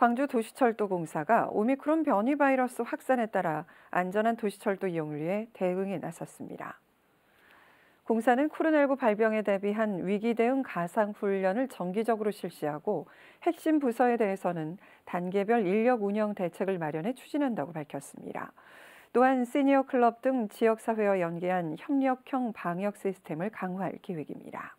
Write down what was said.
광주도시철도공사가 오미크론 변이 바이러스 확산에 따라 안전한 도시철도 이용을 위해 대응에 나섰습니다. 공사는 코로나19 발병에 대비한 위기 대응 가상 훈련을 정기적으로 실시하고 핵심 부서에 대해서는 단계별 인력 운영 대책을 마련해 추진한다고 밝혔습니다. 또한 시니어 클럽 등 지역사회와 연계한 협력형 방역 시스템을 강화할 계획입니다.